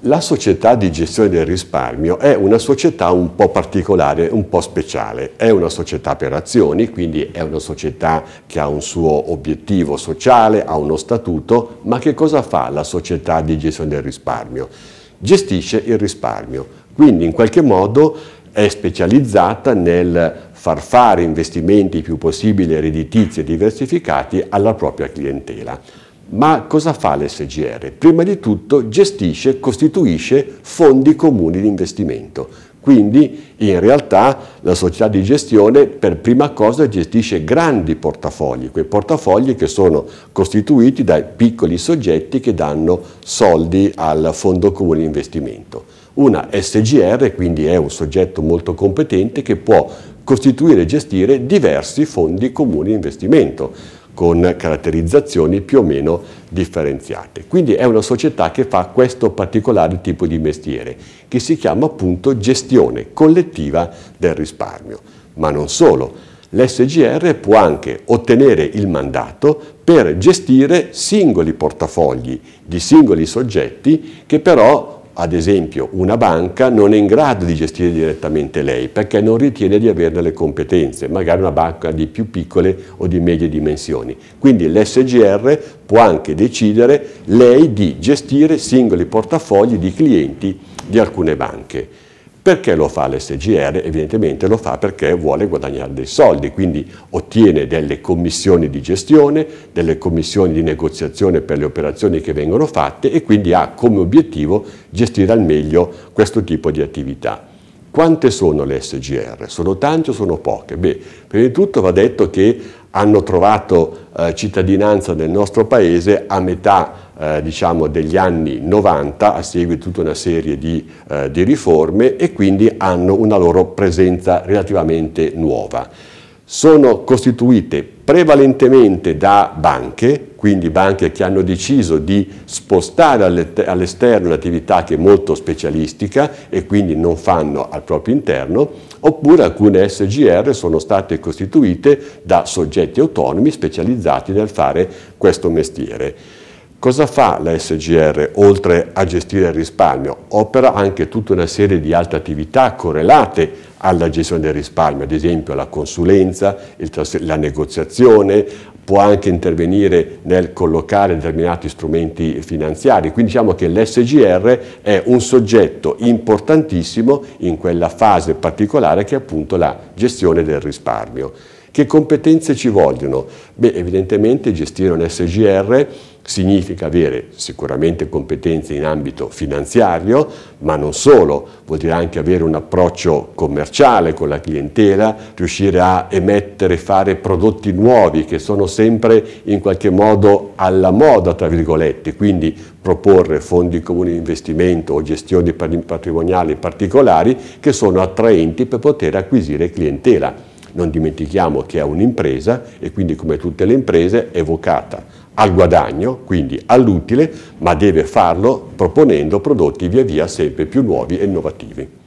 La società di gestione del risparmio è una società un po' particolare, un po' speciale. È una società per azioni, quindi è una società che ha un suo obiettivo sociale, ha uno statuto, ma che cosa fa la società di gestione del risparmio? Gestisce il risparmio, quindi in qualche modo è specializzata nel far fare investimenti più possibile redditizi e diversificati alla propria clientela. Ma cosa fa l'SGR? Prima di tutto gestisce, costituisce fondi comuni di investimento. Quindi in realtà la società di gestione per prima cosa gestisce grandi portafogli, quei portafogli che sono costituiti da piccoli soggetti che danno soldi al Fondo Comune di Investimento. Una SGR quindi è un soggetto molto competente che può costituire e gestire diversi fondi comuni di investimento con caratterizzazioni più o meno differenziate. Quindi è una società che fa questo particolare tipo di mestiere, che si chiama appunto gestione collettiva del risparmio. Ma non solo, l'SGR può anche ottenere il mandato per gestire singoli portafogli di singoli soggetti che però ad esempio una banca non è in grado di gestire direttamente lei perché non ritiene di averne le competenze, magari una banca di più piccole o di medie dimensioni. Quindi l'SGR può anche decidere lei di gestire singoli portafogli di clienti di alcune banche. Perché lo fa l'SGR? Evidentemente lo fa perché vuole guadagnare dei soldi, quindi ottiene delle commissioni di gestione, delle commissioni di negoziazione per le operazioni che vengono fatte e quindi ha come obiettivo gestire al meglio questo tipo di attività. Quante sono le SGR? Sono tante o sono poche? Beh, prima di tutto va detto che hanno trovato eh, cittadinanza nel nostro paese a metà eh, diciamo degli anni 90 a seguito di tutta una serie di, eh, di riforme e quindi hanno una loro presenza relativamente nuova. Sono costituite prevalentemente da banche, quindi banche che hanno deciso di spostare all'esterno un'attività che è molto specialistica e quindi non fanno al proprio interno, oppure alcune SGR sono state costituite da soggetti autonomi specializzati nel fare questo mestiere. Cosa fa la SGR oltre a gestire il risparmio? Opera anche tutta una serie di altre attività correlate alla gestione del risparmio, ad esempio la consulenza, la negoziazione, può anche intervenire nel collocare determinati strumenti finanziari. Quindi diciamo che l'SGR è un soggetto importantissimo in quella fase particolare che è appunto la gestione del risparmio. Che competenze ci vogliono? Beh, evidentemente gestire un SGR significa avere sicuramente competenze in ambito finanziario, ma non solo, vuol dire anche avere un approccio commerciale con la clientela, riuscire a emettere, fare prodotti nuovi che sono sempre in qualche modo alla moda, tra virgolette, quindi proporre fondi comuni di investimento o gestioni patrimoniali particolari che sono attraenti per poter acquisire clientela. Non dimentichiamo che è un'impresa e quindi come tutte le imprese è vocata al guadagno, quindi all'utile, ma deve farlo proponendo prodotti via via sempre più nuovi e innovativi.